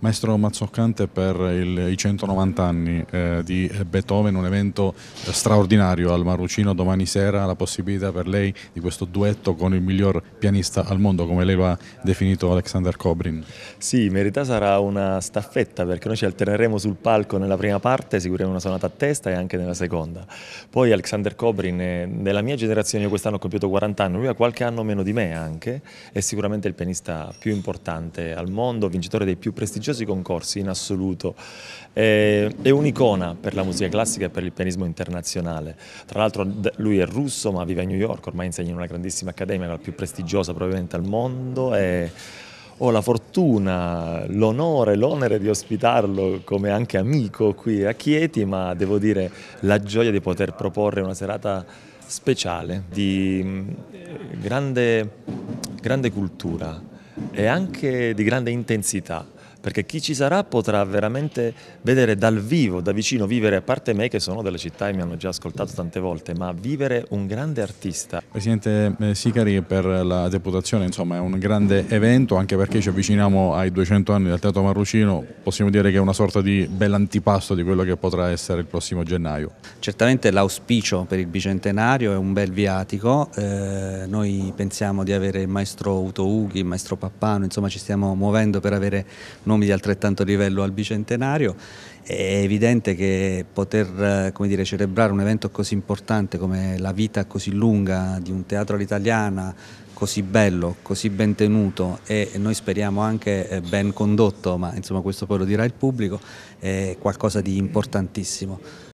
Maestro Mazzoccante per il, i 190 anni eh, di Beethoven, un evento straordinario al Marucino domani sera, la possibilità per lei di questo duetto con il miglior pianista al mondo, come lei lo ha definito Alexander Kobrin. Sì, in verità sarà una staffetta perché noi ci alterneremo sul palco nella prima parte, seguiremo una sonata a testa e anche nella seconda. Poi Alexander Kobrin, eh, nella mia generazione, io quest'anno ho compiuto 40 anni, lui ha qualche anno meno di me anche, è sicuramente il pianista più importante al mondo, vincitore dei più prestigiosi prestigiosi concorsi in assoluto, è, un'icona per la musica classica e per il pianismo internazionale. Tra l'altro lui è russo ma vive a New York, ormai insegna in una grandissima accademia, la più prestigiosa probabilmente al mondo e ho la fortuna, l'onore, l'onere di ospitarlo come anche amico qui a Chieti, ma devo dire la gioia di poter proporre una serata speciale di mm, grande, grande cultura e anche di grande intensità perché chi ci sarà potrà veramente vedere dal vivo, da vicino, vivere, a parte me che sono della città e mi hanno già ascoltato tante volte, ma vivere un grande artista. Presidente eh, Sicari per la deputazione, insomma è un grande evento anche perché ci avviciniamo ai 200 anni del Teatro Marrucino, possiamo dire che è una sorta di bell'antipasto di quello che potrà essere il prossimo gennaio. Certamente l'auspicio per il bicentenario è un bel viatico, eh, noi pensiamo di avere il maestro Uto Ughi, il maestro Pappano, insomma ci stiamo muovendo per avere nuovi nomi di altrettanto livello al bicentenario. È evidente che poter eh, dire, celebrare un evento così importante come la vita così lunga di un teatro all'italiana, così bello, così ben tenuto e noi speriamo anche eh, ben condotto, ma insomma questo poi lo dirà il pubblico, è qualcosa di importantissimo.